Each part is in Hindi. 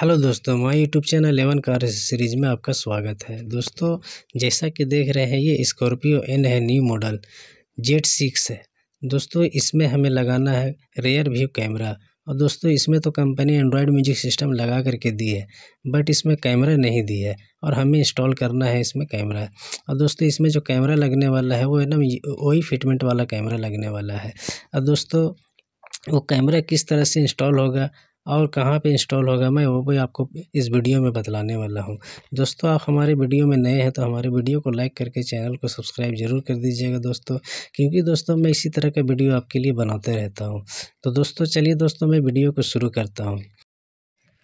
हेलो दोस्तों my YouTube channel A one car series में आपका स्वागत है दोस्तों जैसा कि देख रहे हैं ये स्कॉर्पियो एन है न्यू मॉडल जेड सिक्स है दोस्तों इसमें हमें लगाना है रेयर व्यू कैमरा और दोस्तों इसमें तो कंपनी एंड्रॉयड म्यूजिक सिस्टम लगा करके दी है बट इसमें कैमरा नहीं दी है और हमें इंस्टॉल करना है इसमें कैमरा और दोस्तों इसमें जो कैमरा लगने वाला है वो एकदम वही फिटमेंट वाला कैमरा लगने वाला है और दोस्तों वो कैमरा किस तरह से इंस्टॉल होगा और कहाँ पे इंस्टॉल होगा मैं वो भी आपको इस वीडियो में बतलाने वाला हूँ दोस्तों आप हमारे वीडियो में नए हैं तो हमारे वीडियो को लाइक करके चैनल को सब्सक्राइब ज़रूर कर दीजिएगा दोस्तों क्योंकि दोस्तों मैं इसी तरह का वीडियो आपके लिए बनाते रहता हूँ तो दोस्तों चलिए दोस्तों मैं वीडियो को शुरू करता हूँ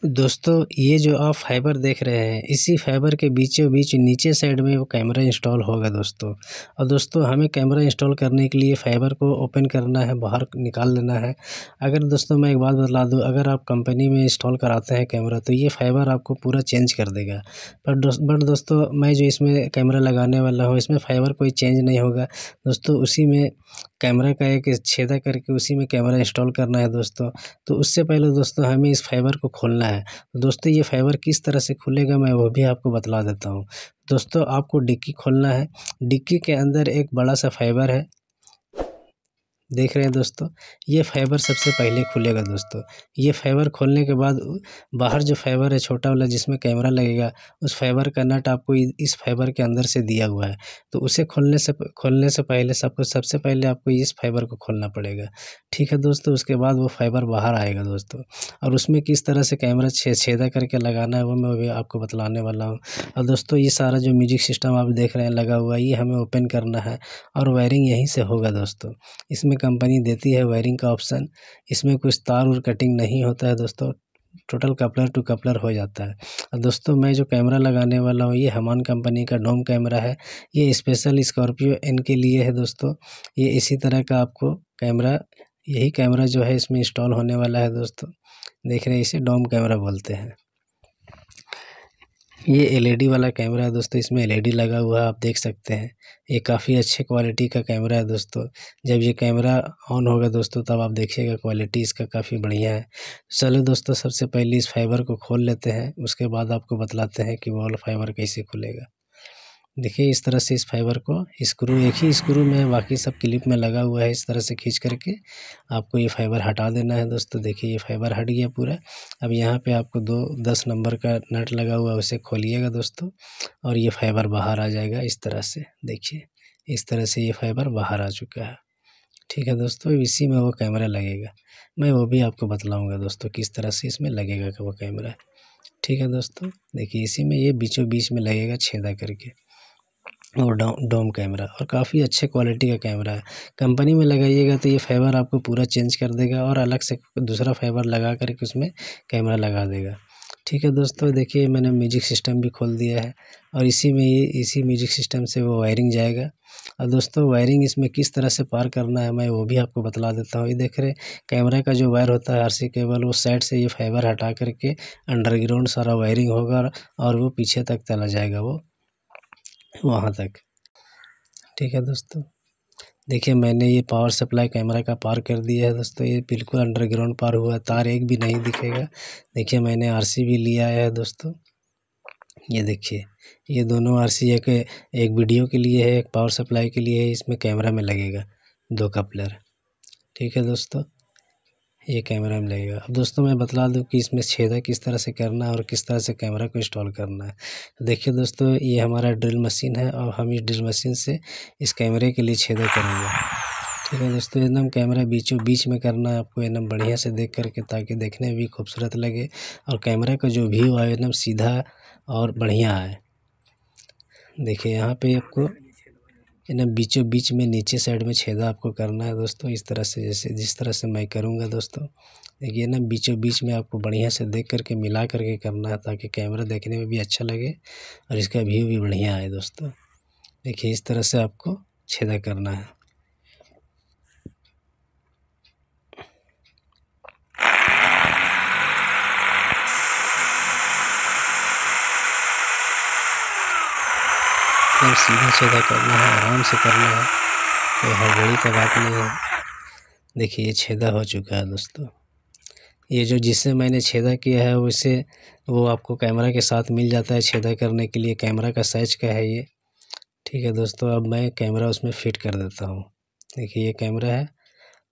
दोस्तों ये जो आप फाइबर देख रहे हैं इसी फाइबर के बीचों बीच नीचे साइड में वो कैमरा इंस्टॉल होगा दोस्तों और दोस्तों हमें कैमरा इंस्टॉल करने के लिए फाइबर को ओपन करना है बाहर निकाल लेना है अगर दोस्तों मैं एक बात बतला दूँ अगर आप कंपनी में इंस्टॉल कराते हैं कैमरा तो ये फाइबर आपको पूरा चेंज कर देगा पर बट दोस्तों मैं जो इसमें कैमरा लगाने वाला हूँ इसमें फाइबर कोई चेंज नहीं होगा दोस्तों उसी में कैमरा का एक छेदा करके उसी में कैमरा इंस्टॉल करना है दोस्तों तो उससे पहले दोस्तों हमें इस फाइबर को खोलना है तो दोस्तों ये फाइबर किस तरह से खुलेगा मैं वो भी आपको बतला देता हूँ दोस्तों आपको डिक्की खोलना है डिक्की के अंदर एक बड़ा सा फाइबर है देख रहे हैं दोस्तों ये फाइबर सबसे पहले खुलेगा दोस्तों ये फाइबर खोलने के बाद बाहर जो फाइबर है छोटा वाला जिसमें कैमरा लगेगा उस फाइबर का नट आपको इस फाइबर के अंदर से दिया हुआ है तो उसे खोलने से खोलने से पहले सबको सबसे पहले आपको इस फाइबर को खोलना पड़ेगा ठीक है दोस्तों उसके बाद वो फाइबर बाहर आएगा दोस्तों और उसमें किस तरह से कैमरा छे छेदा करके लगाना है वो मैं भी आपको बतलाने वाला हूँ और दोस्तों ये सारा जो म्यूजिक सिस्टम आप देख रहे हैं लगा हुआ है ये हमें ओपन करना है और वायरिंग यहीं से होगा दोस्तों इसमें कंपनी देती है वायरिंग का ऑप्शन इसमें कुछ तार उर कटिंग नहीं होता है दोस्तों टोटल कपलर टू कपलर हो जाता है और दोस्तों मैं जो कैमरा लगाने वाला हूँ ये हमान कंपनी का डोम कैमरा है ये स्पेशल स्कॉर्पियो एन के लिए है दोस्तों ये इसी तरह का आपको कैमरा यही कैमरा जो है इसमें इंस्टॉल होने वाला है दोस्तों देख रहे हैं इसे डोम कैमरा बोलते हैं ये एल_ई_डी e वाला कैमरा है दोस्तों इसमें एल_ई_डी e लगा हुआ है आप देख सकते हैं ये काफी अच्छे क्वालिटी का कैमरा है दोस्तों जब ये कैमरा ऑन होगा दोस्तों तब आप देखिएगा क्वालिटी इसका काफी बढ़िया है चलो दोस्तों सबसे पहले इस फाइबर को खोल लेते हैं उसके बाद आपको बतलाते हैं कि वॉल फाइबर कैसे खुलेगा देखिए इस तरह से इस फाइबर को स्क्रू एक ही स्क्रू में बाकी सब क्लिप में लगा हुआ है इस तरह से खींच करके आपको ये फाइबर हटा देना है दोस्तों देखिए ये फाइबर हट गया पूरा अब यहाँ पे आपको दो दस नंबर का नट लगा हुआ है उसे खोलिएगा दोस्तों और ये फाइबर बाहर आ जाएगा इस तरह से देखिए इस तरह से ये फाइबर बाहर आ चुका है ठीक है दोस्तों इसी में वो कैमरा लगेगा मैं वो भी आपको बतलाऊँगा दोस्तों किस तरह से इसमें लगेगा वो कैमरा ठीक है दोस्तों देखिए इसी में ये बीचों बीच में लगेगा छेदा करके और डो डोम कैमरा और काफ़ी अच्छे क्वालिटी का कैमरा है कंपनी में लगाइएगा तो ये फ़ाइबर आपको पूरा चेंज कर देगा और अलग से दूसरा फ़ाइबर लगा कर के उसमें कैमरा लगा देगा ठीक है दोस्तों देखिए मैंने म्यूजिक सिस्टम भी खोल दिया है और इसी में ये इसी म्यूजिक सिस्टम से वो वायरिंग जाएगा और दोस्तों वायरिंग इसमें किस तरह से पार करना है मैं वो भी आपको बतला देता हूँ ये देख रहे कैमरा का जो वायर होता है आरसी केबल वो साइड से ये फाइबर हटा करके अंडरग्राउंड सारा वायरिंग होगा और वो पीछे तक चला जाएगा वो वहाँ तक ठीक है दोस्तों देखिए मैंने ये पावर सप्लाई कैमरा का पार कर दिया है दोस्तों ये बिल्कुल अंडरग्राउंड पार हुआ है तार एक भी नहीं दिखेगा देखिए मैंने आरसी भी लिया है दोस्तों ये देखिए ये दोनों आरसी एक एक वीडियो के लिए है एक पावर सप्लाई के लिए है इसमें कैमरा में लगेगा दो कपलर ठीक है दोस्तों ये कैमरा में लगेगा अब दोस्तों मैं बतला दूं कि इसमें छेदा किस तरह से करना है और किस तरह से कैमरा को इंस्टॉल करना है तो देखिए दोस्तों ये हमारा ड्रिल मशीन है और हम इस ड्रिल मशीन से इस कैमरे के लिए छेदा करेंगे ठीक है दोस्तों एकदम कैमरा बीचों बीच में करना है आपको एकदम बढ़िया से देख करके ताकि देखने में भी खूबसूरत लगे और कैमरा का जो व्यू है एकदम सीधा और बढ़िया है देखिए यहाँ पर आपको है ना बीचों बीच में नीचे साइड में छेदा आपको करना है दोस्तों इस तरह से जैसे जिस तरह से मैं करूँगा दोस्तों देखिए ना बीचों बीच में आपको बढ़िया से देख करके मिला करके करना है ताकि कैमरा देखने में भी अच्छा लगे और इसका व्यू भी बढ़िया आए दोस्तों देखिए इस तरह से आपको छेदा करना है एकदम सीधा साधा करना है आराम से करना है कोई तो हड़बड़ी का बात नहीं है देखिए ये छेदा हो चुका है दोस्तों ये जो जिससे मैंने छेदा किया है उसे वो आपको कैमरा के साथ मिल जाता है छेदा करने के लिए कैमरा का साइज का है ये ठीक है दोस्तों अब मैं कैमरा उसमें फ़िट कर देता हूँ देखिए ये कैमरा है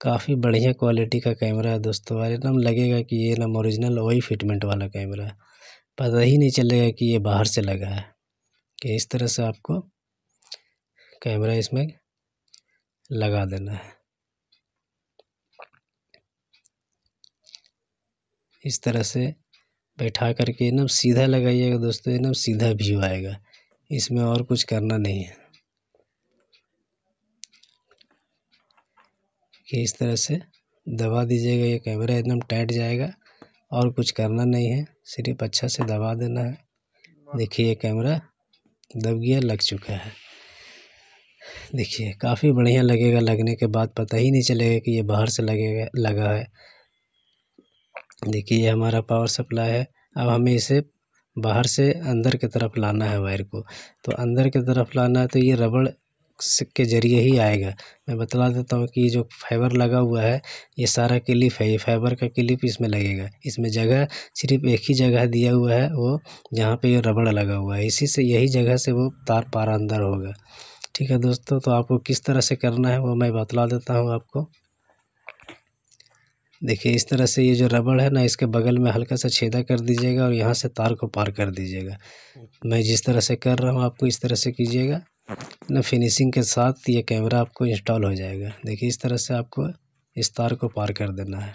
काफ़ी बढ़िया क्वालिटी का कैमरा है दोस्तों और एकदम लगेगा कि ये एकदम ओरिजिनल वही फिटमेंट वाला कैमरा है पता ही नहीं चलेगा कि ये बाहर से लगा है कि इस तरह से आपको कैमरा इसमें लगा देना है इस तरह से बैठा करके एकदम सीधा लगाइएगा दोस्तों एकदम सीधा व्यू आएगा इसमें और कुछ करना नहीं है कि इस तरह से दबा दीजिएगा ये कैमरा एकदम टाइट जाएगा और कुछ करना नहीं है सिर्फ अच्छा से दबा देना है देखिए कैमरा दब गया लग चुका है देखिए काफ़ी बढ़िया लगेगा लगने के बाद पता ही नहीं चलेगा कि ये बाहर से लगेगा लगा है देखिए ये हमारा पावर सप्लाई है अब हमें इसे बाहर से अंदर की तरफ लाना है वायर को तो अंदर की तरफ लाना है तो ये रबड़ के ज़रिए ही आएगा मैं बतला देता हूँ कि ये जो फाइबर लगा हुआ है ये सारा क्लिप है ये फाइबर का क्लिप इसमें लगेगा इसमें जगह सिर्फ एक ही जगह दिया हुआ है वो जहाँ पे ये रबड़ लगा हुआ है इसी से यही जगह से वो तार पार अंदर होगा ठीक है दोस्तों तो आपको किस तरह से करना है वो मैं बतला देता हूँ आपको देखिए इस तरह से ये जो रबड़ है ना इसके बगल में हल्का सा छेदा कर दीजिएगा और यहाँ से तार को पार कर दीजिएगा मैं जिस तरह से कर रहा हूँ आपको इस तरह से कीजिएगा ना फिनिशिंग के साथ ये कैमरा आपको इंस्टॉल हो जाएगा देखिए इस तरह से आपको इस तार को पार कर देना है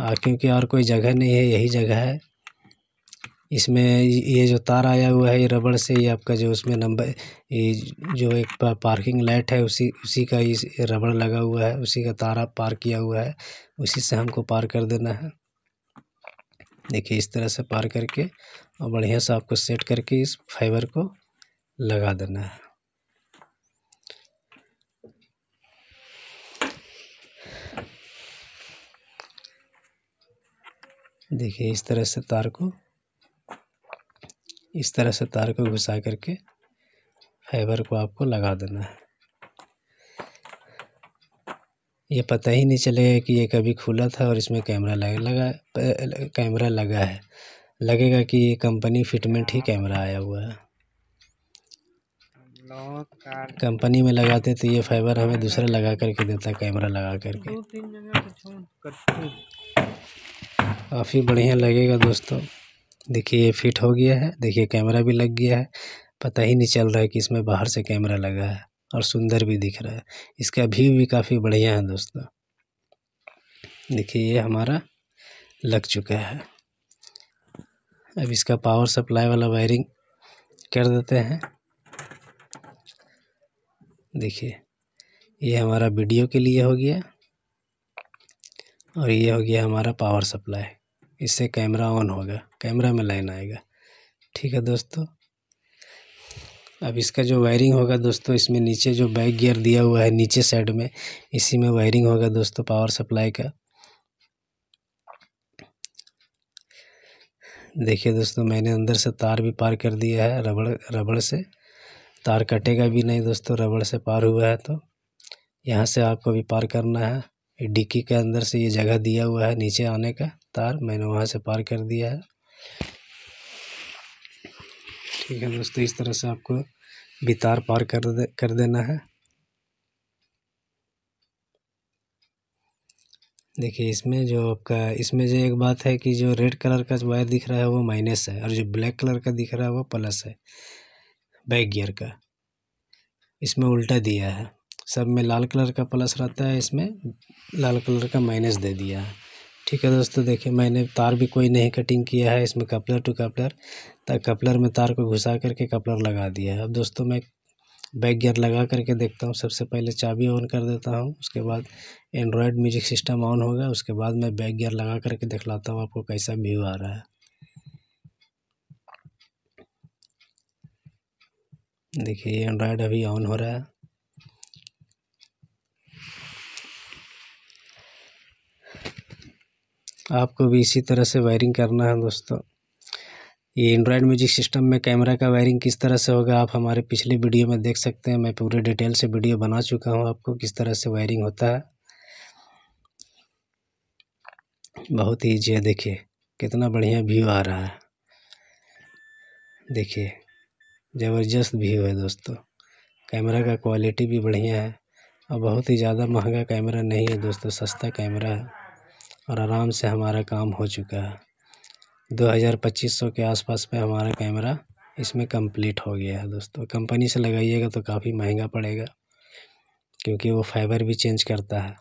आ, क्योंकि और कोई जगह नहीं है यही जगह है इसमें ये जो तार आया हुआ है ये रबड़ से ये आपका जो उसमें नंबर ये जो एक पार्किंग लाइट है उसी उसी का इस रबड़ लगा हुआ है उसी का तार आप पार किया हुआ है उसी से हमको पार कर देना है देखिए इस तरह से पार करके और बढ़िया से आपको सेट करके इस फाइबर को लगा देना है देखिए इस तरह से तार को इस तरह से तार को घुसा करके फाइबर को आपको लगा देना है ये पता ही नहीं चलेगा कि ये कभी खुला था और इसमें कैमरा लगा लगा कैमरा लगा है लगेगा कि ये कंपनी फिटमेंट ही कैमरा आया हुआ है कंपनी में लगाते तो ये फाइबर हमें दूसरा लगा करके देता कैमरा लगा करके काफ़ी बढ़िया लगेगा दोस्तों देखिए ये फिट हो गया है देखिए कैमरा भी लग गया है पता ही नहीं चल रहा है कि इसमें बाहर से कैमरा लगा है और सुंदर भी दिख रहा है इसका व्यू भी काफ़ी बढ़िया है दोस्तों देखिए ये हमारा लग चुका है अब इसका पावर सप्लाई वाला वायरिंग कर देते हैं देखिए ये हमारा वीडियो के लिए हो गया और ये हो गया हमारा पावर सप्लाई इससे कैमरा ऑन होगा कैमरा में लाइन आएगा ठीक है दोस्तों अब इसका जो वायरिंग होगा दोस्तों इसमें नीचे जो बैक गियर दिया हुआ है नीचे साइड में इसी में वायरिंग होगा दोस्तों पावर सप्लाई का देखिए दोस्तों मैंने अंदर से तार भी पार कर दिया है रबड़ रबड़ से तार कटेगा भी नहीं दोस्तों रबड़ से पार हुआ है तो यहाँ से आपको भी पार करना है डिक्की के अंदर से ये जगह दिया हुआ है नीचे आने का तार मैंने वहाँ से पार कर दिया है ठीक है दोस्तों इस तरह से आपको भी तार पार कर दे कर देना है देखिए इसमें जो आपका इसमें जो एक बात है कि जो रेड कलर का वायर दिख रहा है वो माइनस है और जो ब्लैक कलर का दिख रहा है वो प्लस है बैक गियर का इसमें उल्टा दिया है सब में लाल कलर का प्लस रहता है इसमें लाल कलर का माइनस दे दिया है ठीक है दोस्तों देखिए मैंने तार भी कोई नहीं कटिंग किया है इसमें कपलर टू कपलर तक कपलर में तार को घुसा करके कपलर लगा दिया है अब दोस्तों मैं बैक गियर लगा करके देखता हूँ सबसे पहले चाबी ऑन कर देता हूँ उसके बाद एंड्रॉयड म्यूजिक सिस्टम ऑन होगा उसके बाद मैं बैक गियर लगा करके दिखलाता हूँ आपको कैसा व्यू आ रहा है देखिए एंड्रॉयड अभी ऑन हो रहा है आपको भी इसी तरह से वायरिंग करना है दोस्तों ये एंड्रॉयड म्यूजिक सिस्टम में कैमरा का वायरिंग किस तरह से होगा आप हमारे पिछले वीडियो में देख सकते हैं मैं पूरे डिटेल से वीडियो बना चुका हूँ आपको किस तरह से वायरिंग होता है बहुत ही ईजी है देखिए कितना बढ़िया व्यू आ रहा है देखिए ज़बरदस्त व्यू है दोस्तों कैमरा का क्वालिटी भी बढ़िया है और बहुत ही ज़्यादा महंगा कैमरा नहीं है दोस्तों सस्ता कैमरा है और आराम से हमारा काम हो चुका है दो हज़ार पच्चीस सौ के आसपास में हमारा कैमरा इसमें कंप्लीट हो गया है दोस्तों कंपनी से लगाइएगा तो काफ़ी महंगा पड़ेगा क्योंकि वो फाइबर भी चेंज करता है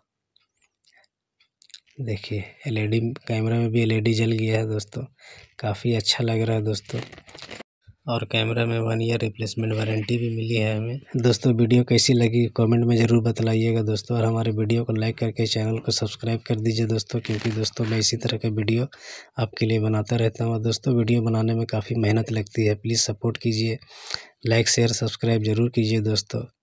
देखिए एलईडी कैमरा में भी एलईडी जल गया है दोस्तों काफ़ी अच्छा लग रहा है दोस्तों और कैमरा में वन ईयर रिप्लेसमेंट वारंटी भी मिली है हमें दोस्तों वीडियो कैसी लगी कमेंट में ज़रूर बतलाइएगा दोस्तों और हमारे वीडियो को लाइक करके चैनल को सब्सक्राइब कर दीजिए दोस्तों क्योंकि दोस्तों मैं इसी तरह के वीडियो आपके लिए बनाता रहता हूँ और दोस्तों वीडियो बनाने में काफ़ी मेहनत लगती है प्लीज़ सपोर्ट कीजिए लाइक शेयर सब्सक्राइब जरूर कीजिए दोस्तों